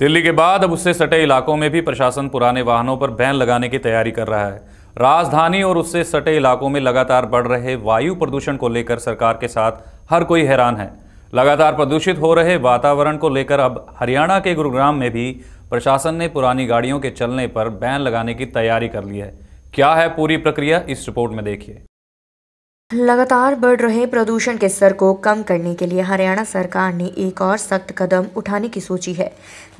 दिल्ली के बाद अब उससे सटे इलाकों में भी प्रशासन पुराने वाहनों पर बैन लगाने की तैयारी कर रहा है राजधानी और उससे सटे इलाकों में लगातार बढ़ रहे वायु प्रदूषण को लेकर सरकार के साथ हर कोई हैरान है लगातार प्रदूषित हो रहे वातावरण को लेकर अब हरियाणा के गुरुग्राम में भी प्रशासन ने पुरानी गाड़ियों के चलने पर बैन लगाने की तैयारी कर ली है क्या है पूरी प्रक्रिया इस रिपोर्ट में देखिए लगातार बढ़ रहे प्रदूषण के स्तर को कम करने के लिए हरियाणा सरकार ने एक और सख्त कदम उठाने की सोची है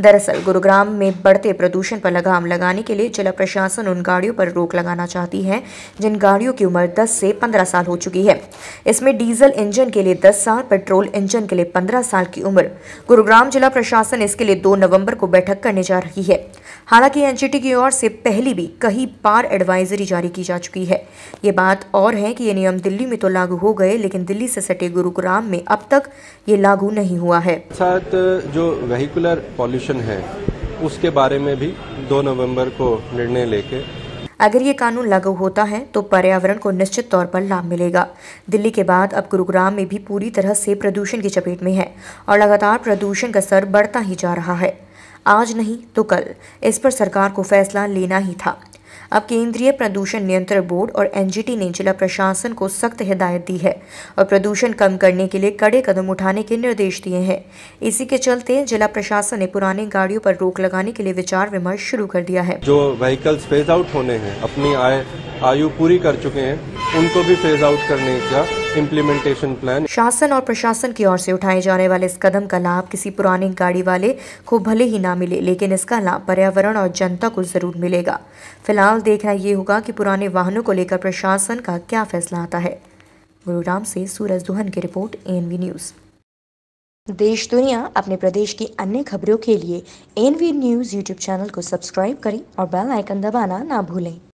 दरअसल गुरुग्राम में बढ़ते प्रदूषण पर लगाम लगाने के लिए जिला प्रशासन उन गाड़ियों पर रोक लगाना चाहती है जिन गाड़ियों की उम्र 10 से 15 साल हो चुकी है इसमें डीजल इंजन के लिए 10 साल पेट्रोल इंजन के लिए पंद्रह साल की उम्र गुरुग्राम जिला प्रशासन इसके लिए दो नवम्बर को बैठक करने जा रही है हालांकि एनजीटी की ओर से पहली भी कई बार एडवाइजरी जारी की जा चुकी है ये बात और है कि ये नियम दिल्ली दिल्ली में तो लागू हो गए लेकिन दिल्ली से सटे गुरुग्राम में अब तक ये लागू नहीं हुआ है साथ जो वेहिकुलर पॉल्यूशन है उसके बारे में भी दो नवम्बर को निर्णय लेके अगर ये कानून लागू होता है तो पर्यावरण को निश्चित तौर पर लाभ मिलेगा दिल्ली के बाद अब गुरुग्राम में भी पूरी तरह से प्रदूषण की चपेट में है और लगातार प्रदूषण का स्तर बढ़ता ही जा रहा है आज नहीं तो कल इस पर सरकार को फैसला लेना ही था अब केंद्रीय प्रदूषण नियंत्रण बोर्ड और एनजीटी ने जिला प्रशासन को सख्त हिदायत दी है और प्रदूषण कम करने के लिए कड़े कदम उठाने के निर्देश दिए हैं इसी के चलते जिला प्रशासन ने पुराने गाड़ियों पर रोक लगाने के लिए विचार विमर्श शुरू कर दिया है जो व्हीकल्स फेज आउट होने हैं अपनी आय आयु पूरी कर चुके हैं उनको भी फेज आउट करने का इम्प्लीमेंटेशन प्लान शासन और प्रशासन की ओर से उठाए जाने वाले इस कदम का लाभ किसी पुरानी गाड़ी वाले को भले ही ना मिले लेकिन इसका लाभ पर्यावरण और जनता को जरूर मिलेगा फिलहाल देखना ये होगा कि पुराने वाहनों को लेकर प्रशासन का क्या फैसला आता है गुरुग्राम से सूरज दुहन की रिपोर्ट ए न्यूज़ देश दुनिया अपने प्रदेश की अन्य खबरों के लिए एनवी न्यूज़ यूट्यूब चैनल को सब्सक्राइब करें और बेल आइकन दबाना ना भूलें